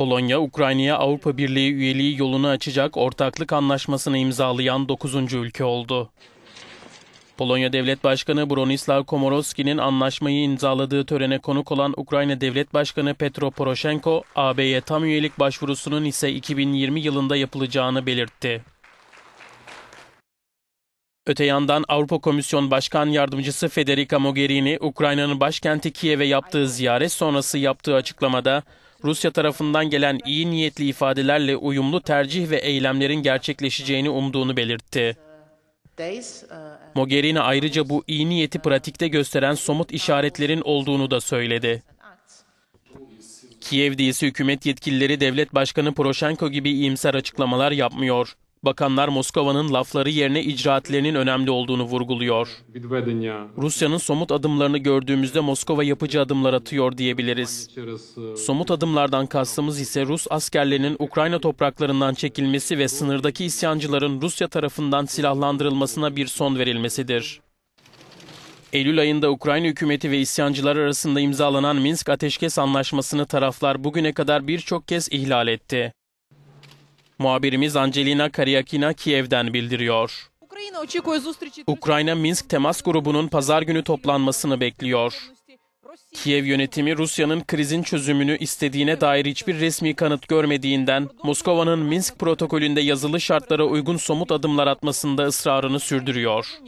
Polonya, Ukrayna'ya Avrupa Birliği üyeliği yolunu açacak ortaklık anlaşmasını imzalayan 9. ülke oldu. Polonya Devlet Başkanı Bronislav Komorowski'nin anlaşmayı imzaladığı törene konuk olan Ukrayna Devlet Başkanı Petro Poroshenko, AB'ye tam üyelik başvurusunun ise 2020 yılında yapılacağını belirtti. Öte yandan Avrupa Komisyon Başkan Yardımcısı Federica Mogherini, Ukrayna'nın başkenti Kiev'e yaptığı ziyaret sonrası yaptığı açıklamada, Rusya tarafından gelen iyi niyetli ifadelerle uyumlu tercih ve eylemlerin gerçekleşeceğini umduğunu belirtti. Mogherini ayrıca bu iyi niyeti pratikte gösteren somut işaretlerin olduğunu da söyledi. Kiev'de ise hükümet yetkilileri devlet başkanı Poroşenko gibi iyimser açıklamalar yapmıyor. Bakanlar Moskova'nın lafları yerine icraatlerinin önemli olduğunu vurguluyor. Rusya'nın somut adımlarını gördüğümüzde Moskova yapıcı adımlar atıyor diyebiliriz. Somut adımlardan kastımız ise Rus askerlerinin Ukrayna topraklarından çekilmesi ve sınırdaki isyancıların Rusya tarafından silahlandırılmasına bir son verilmesidir. Eylül ayında Ukrayna hükümeti ve isyancılar arasında imzalanan Minsk Ateşkes Anlaşması'nı taraflar bugüne kadar birçok kez ihlal etti. Muhabirimiz Angelina Karyakina Kiev'den bildiriyor. Ukrayna Minsk Temas Grubu'nun pazar günü toplanmasını bekliyor. Kiev yönetimi Rusya'nın krizin çözümünü istediğine dair hiçbir resmi kanıt görmediğinden Moskova'nın Minsk protokolünde yazılı şartlara uygun somut adımlar atmasında ısrarını sürdürüyor.